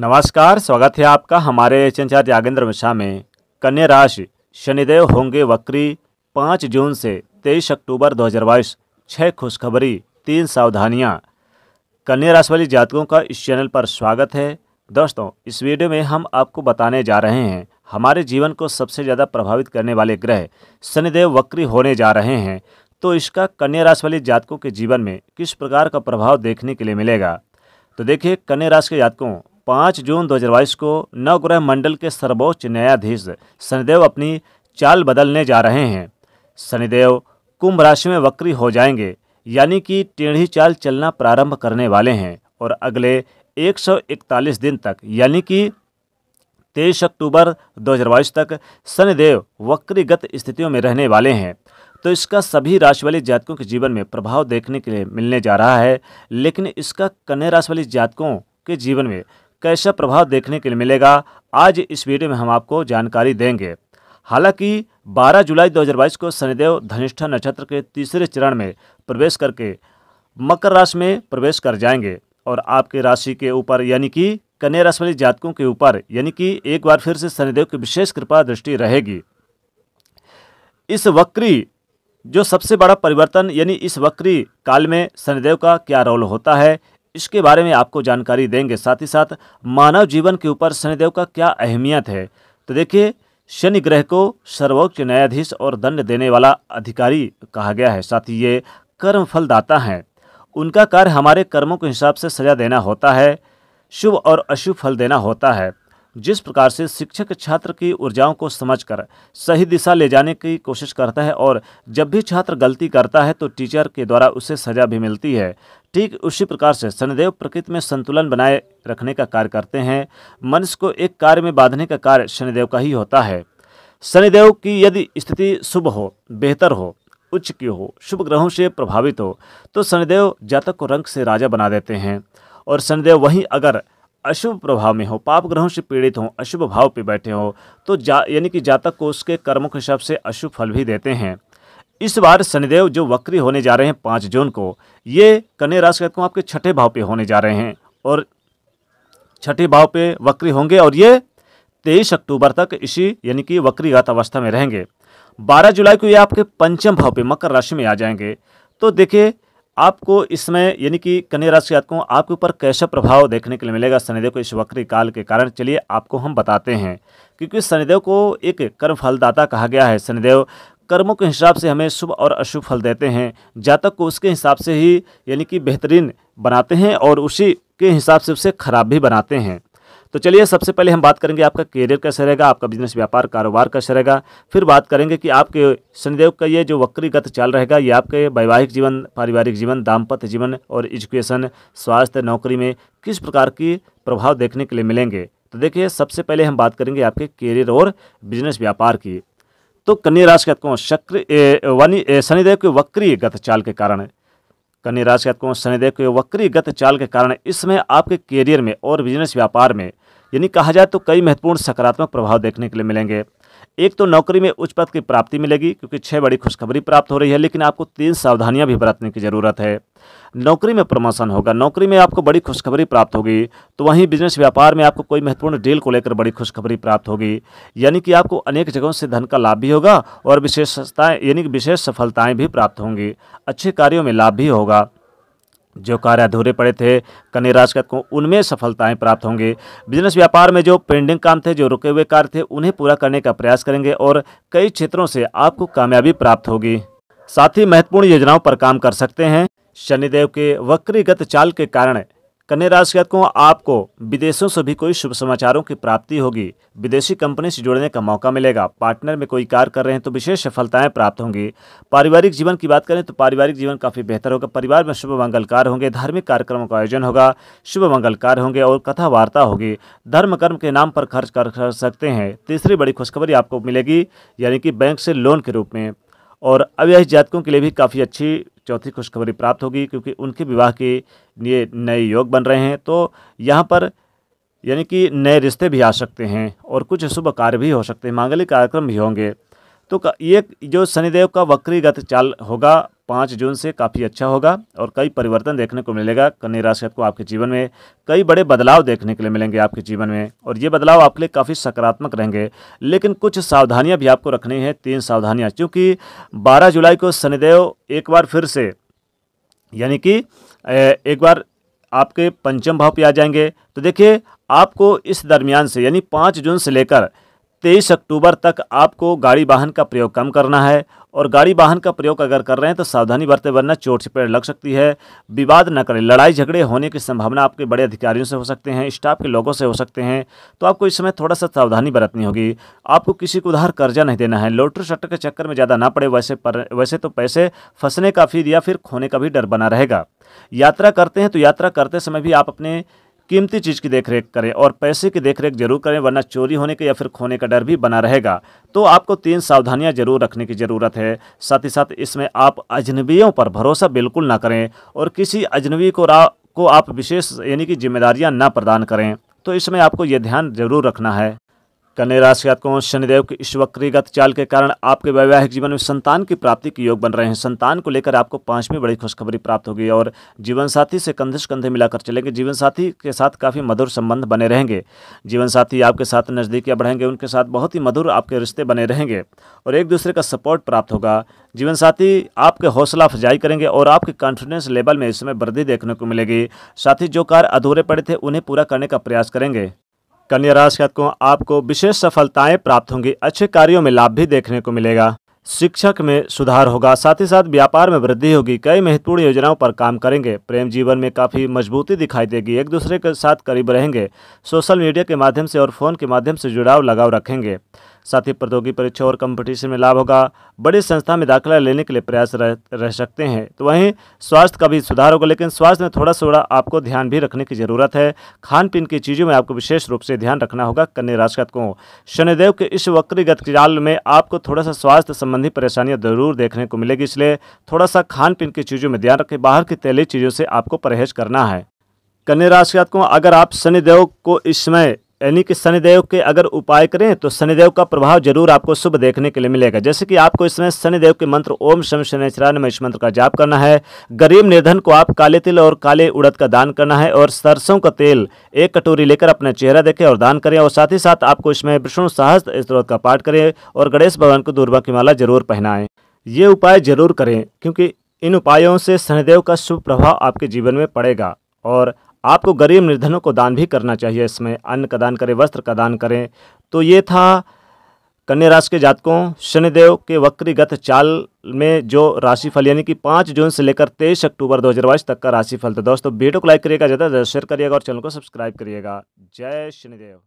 नमस्कार स्वागत है आपका हमारे चंचा यागेंद्र मिश्रा में कन्या राशि शनिदेव होंगे वक्री पाँच जून से तेईस अक्टूबर दो हज़ार बाईस छः खुशखबरी तीन सावधानियाँ कन्या राशि वाली जातकों का इस चैनल पर स्वागत है दोस्तों इस वीडियो में हम आपको बताने जा रहे हैं हमारे जीवन को सबसे ज़्यादा प्रभावित करने वाले ग्रह शनिदेव वक्री होने जा रहे हैं तो इसका कन्या राशि वाले जातकों के जीवन में किस प्रकार का प्रभाव देखने के लिए मिलेगा तो देखिए कन्या राशि के जातकों पाँच जून दो को नवग्रह मंडल के सर्वोच्च न्यायाधीश शनिदेव अपनी चाल बदलने जा रहे हैं शनिदेव कुंभ राशि में वक्री हो जाएंगे यानी कि टेढ़ी चाल चलना प्रारंभ करने वाले हैं और अगले 141 दिन तक यानी कि तेईस अक्टूबर दो तक शनिदेव वक्रीगत स्थितियों में रहने वाले हैं तो इसका सभी राशि वाले जातकों के जीवन में प्रभाव देखने के लिए मिलने जा रहा है लेकिन इसका कन्या राशि वाले जातकों के जीवन में कैसा प्रभाव देखने के लिए मिलेगा आज इस वीडियो में हम आपको जानकारी देंगे हालांकि 12 जुलाई 2022 को शनिदेव धनिष्ठा नक्षत्र के तीसरे चरण में प्रवेश करके मकर राशि में प्रवेश कर जाएंगे और आपके राशि के ऊपर यानी कि कन्या राशि वाले जातकों के ऊपर यानी कि एक बार फिर से शनिदेव की विशेष कृपा दृष्टि रहेगी इस वक्री जो सबसे बड़ा परिवर्तन यानी इस वक्री काल में शनिदेव का क्या रोल होता है इसके बारे में आपको जानकारी देंगे साथ ही साथ मानव जीवन के ऊपर शनिदेव का क्या अहमियत है तो देखिए शनि ग्रह को सर्वोच्च न्यायाधीश और दंड देने वाला अधिकारी कहा गया है साथ ही ये कर्म फलदाता हैं उनका कार्य हमारे कर्मों के हिसाब से सजा देना होता है शुभ और अशुभ फल देना होता है जिस प्रकार से शिक्षक छात्र की ऊर्जाओं को समझकर सही दिशा ले जाने की कोशिश करता है और जब भी छात्र गलती करता है तो टीचर के द्वारा उसे सजा भी मिलती है ठीक उसी प्रकार से शनिदेव प्रकृति में संतुलन बनाए रखने का कार्य करते हैं मनुष्य को एक कार्य में बांधने का कार्य शनिदेव का ही होता है शनिदेव की यदि स्थिति शुभ हो बेहतर हो उच्च की हो शुभ ग्रहों से प्रभावित हो तो शनिदेव जातक को रंग से राजा बना देते हैं और शनिदेव वहीं अगर अशुभ प्रभाव में हो पाप ग्रहों से पीड़ित हो अशुभ भाव पे बैठे हो तो जा यानी कि जातक को उसके कर्मों के हिसाब से अशुभ फल भी देते हैं इस बार शनिदेव जो वक्री होने जा रहे हैं पाँच जून को ये कन्या राशि को आपके छठे भाव पे होने जा रहे हैं और छठे भाव पे वक्री होंगे और ये तेईस अक्टूबर तक इसी यानी कि गात अवस्था में रहेंगे बारह जुलाई को ये आपके पंचम भाव पे मकर राशि में आ जाएंगे तो देखिए आपको इसमें यानी कि कन्या राशि को आपके ऊपर कैसा प्रभाव देखने के लिए मिलेगा शनिदेव को इस वक्री काल के कारण चलिए आपको हम बताते हैं क्योंकि शनिदेव को एक कर्म फलदाता कहा गया है शनिदेव कर्मों के हिसाब से हमें शुभ और अशुभ फल देते हैं जातक को उसके हिसाब से ही यानी कि बेहतरीन बनाते हैं और उसी के हिसाब से उसे खराब भी बनाते हैं तो चलिए सबसे पहले हम बात करेंगे आपका करियर कैसे रहेगा आपका बिजनेस व्यापार कारोबार कैसे रहेगा फिर बात करेंगे कि आपके शनिदेव का ये जो वक्रीगत चाल रहेगा ये आपके वैवाहिक जीवन पारिवारिक जीवन दाम्पत्य जीवन और एजुकेशन स्वास्थ्य नौकरी में किस प्रकार की प्रभाव देखने के लिए मिलेंगे तो देखिए सबसे पहले हम बात करेंगे आपके करियर और बिजनेस व्यापार की तो कन्या राशि के अतकों शक्र वनि शनिदेव के वक्रीय गत चाल के कारण कन्या राशि के अतकों शनिदेव के वक्रीय गत चाल के कारण इस समय आपके करियर में और बिजनेस व्यापार में यानी कहा जाए तो कई महत्वपूर्ण सकारात्मक प्रभाव देखने के लिए मिलेंगे एक तो नौकरी में उच्च पद की प्राप्ति मिलेगी क्योंकि छः बड़ी खुशखबरी प्राप्त हो रही है लेकिन आपको तीन सावधानियां भी बरतने की जरूरत है नौकरी में प्रमोशन होगा नौकरी में आपको बड़ी खुशखबरी प्राप्त होगी तो वहीं बिजनेस व्यापार में आपको कोई महत्वपूर्ण डील को लेकर बड़ी खुशखबरी प्राप्त होगी यानी कि आपको अनेक जगहों से धन का लाभ भी होगा और विशेषताएँ यानी कि विशेष सफलताएँ भी प्राप्त होंगी अच्छे कार्यों में लाभ भी होगा जो कार्य अधूरे पड़े थे कन्या राशि को उनमें सफलताएं प्राप्त होंगी बिजनेस व्यापार में जो पेंडिंग काम थे जो रुके हुए कार्य थे उन्हें पूरा करने का प्रयास करेंगे और कई क्षेत्रों से आपको कामयाबी प्राप्त होगी साथ ही महत्वपूर्ण योजनाओं पर काम कर सकते हैं शनिदेव के वक्रीगत चाल के कारण कन्या राशि को आपको विदेशों से भी कोई शुभ समाचारों की प्राप्ति होगी विदेशी कंपनी से जुड़ने का मौका मिलेगा पार्टनर में कोई कार्य कर रहे हैं तो विशेष सफलताएं प्राप्त होंगी पारिवारिक जीवन की बात करें तो पारिवारिक जीवन काफी बेहतर होगा परिवार में शुभ मंगल कार्य होंगे धार्मिक कार्यक्रमों का आयोजन होगा शुभ मंगल कार्य होंगे और कथा वार्ता होगी धर्म कर्म के नाम पर खर्च कर सकते हैं तीसरी बड़ी खुशखबरी आपको मिलेगी यानी कि बैंक से लोन के रूप में और अव्याही जातकों के लिए भी काफ़ी अच्छी चौथी खुशखबरी प्राप्त होगी क्योंकि उनके विवाह के लिए नए योग बन रहे हैं तो यहाँ पर यानी कि नए रिश्ते भी आ सकते हैं और कुछ शुभ कार्य भी हो सकते हैं मांगलिक कार्यक्रम भी होंगे तो ये जो शनिदेव का वक्रीगत चाल होगा पाँच जून से काफ़ी अच्छा होगा और कई परिवर्तन देखने को मिलेगा कन्या राशि को आपके जीवन में कई बड़े बदलाव देखने के लिए मिलेंगे आपके जीवन में और ये बदलाव आपके लिए काफ़ी सकारात्मक रहेंगे लेकिन कुछ सावधानियाँ भी आपको रखनी है तीन सावधानियाँ चूँकि बारह जुलाई को शनिदेव एक बार फिर से यानी कि एक बार आपके पंचम भाव पे आ जाएंगे तो देखिए आपको इस दरमियान से यानी पाँच जून से लेकर तेईस अक्टूबर तक आपको गाड़ी वाहन का प्रयोग कम करना है और गाड़ी वाहन का प्रयोग अगर कर रहे हैं तो सावधानी बरते वरना चोट चपेट लग सकती है विवाद न करें लड़ाई झगड़े होने की संभावना आपके बड़े अधिकारियों से हो सकते हैं स्टाफ के लोगों से हो सकते हैं तो आपको इस समय थोड़ा सा सावधानी बरतनी होगी आपको किसी को उधार कर्जा नहीं देना है लोटरी शटर के चक्कर में ज़्यादा ना पड़े वैसे पर वैसे तो पैसे फंसने का फिर या फिर खोने का भी डर बना रहेगा यात्रा करते हैं तो यात्रा करते समय भी आप अपने कीमती चीज़ की देखरेख करें और पैसे की देखरेख जरूर करें वरना चोरी होने के या फिर खोने का डर भी बना रहेगा तो आपको तीन सावधानियां जरूर रखने की ज़रूरत है साथ ही साथ इसमें आप अजनबियों पर भरोसा बिल्कुल ना करें और किसी अजनबी को को आप विशेष यानी कि जिम्मेदारियां ना प्रदान करें तो इसमें आपको ये ध्यान जरूर रखना है कन्या राशि आपको शनिदेव की इस चाल के कारण आपके वैवाहिक जीवन में संतान की प्राप्ति के योग बन रहे हैं संतान को लेकर आपको पांचवी बड़ी खुशखबरी प्राप्त होगी और जीवन साथी से कंधे से कंधे मिलाकर चलेंगे जीवन साथी के साथ काफ़ी मधुर संबंध बने रहेंगे जीवन साथी आपके साथ नज़दीकियाँ बढ़ेंगे उनके साथ बहुत ही मधुर आपके रिश्ते बने रहेंगे और एक दूसरे का सपोर्ट प्राप्त होगा जीवन साथी आपके हौसला अफजाई करेंगे और आपके कॉन्फिडेंस लेवल में इसमें वृद्धि देखने को मिलेगी साथ ही जो कार्य अधूरे पड़े थे उन्हें पूरा करने का प्रयास करेंगे कन्या राशि आपको विशेष सफलताएं प्राप्त होंगी अच्छे कार्यों में लाभ भी देखने को मिलेगा शिक्षक में सुधार होगा साथ ही साथ व्यापार में वृद्धि होगी कई महत्वपूर्ण योजनाओं पर काम करेंगे प्रेम जीवन में काफ़ी मजबूती दिखाई देगी एक दूसरे के साथ करीब रहेंगे सोशल मीडिया के माध्यम से और फोन के माध्यम से जुड़ाव लगाव रखेंगे साथ ही प्रतियोगी परीक्षा और कंपटीशन में लाभ होगा बड़ी संस्था में दाखिला लेने के लिए प्रयास रह, रह सकते हैं तो वहीं स्वास्थ्य का भी सुधार होगा लेकिन स्वास्थ्य में थोड़ा थोड़ा आपको ध्यान भी रखने की ज़रूरत है खान पीन की चीज़ों में आपको विशेष रूप से ध्यान रखना होगा कन्या राशि को शनिदेव के इस वक्रीगत जाल में आपको थोड़ा सा स्वास्थ्य संबंधी परेशानियाँ जरूर देखने को मिलेगी इसलिए थोड़ा सा खान पीन की चीज़ों में ध्यान रखें बाहर की तैली चीज़ों से आपको परहेज करना है कन्या राशि को अगर आप शनिदेव को इस समय यानी कि शनिदेव के अगर उपाय करें तो शनिदेव का प्रभाव जरूर आपको शुभ देखने के लिए मिलेगा जैसे कि आपको इसमें शनिदेव के मंत्र ओम शम शनिचरा में इस मंत्र का जाप करना है गरीब निर्धन को आप काले तिल और काले उड़द का दान करना है और सरसों का तेल एक कटोरी लेकर अपना चेहरा देखें और दान करें और साथ ही साथ आपको इसमें विष्णु सहस्त्र स्त्रोत का पाठ करें और गणेश भगवान को दूर्वा की माला जरूर पहनाएं ये उपाय जरूर करें क्योंकि इन उपायों से शनिदेव का शुभ प्रभाव आपके जीवन में पड़ेगा और आपको गरीब निर्धनों को दान भी करना चाहिए इसमें अन्न का दान करें वस्त्र का दान करें तो ये था कन्या राशि के जातकों शनिदेव के वक्रीगत चाल में जो राशिफल यानी कि पाँच जून से लेकर तेईस अक्टूबर दो हज़ार बाईस तक का राशिफल था दोस्तों वीडियो को लाइक करिएगा ज़्यादा ज़्यादा शेयर करिएगा और चैनल को सब्सक्राइब करिएगा जय शनिदेव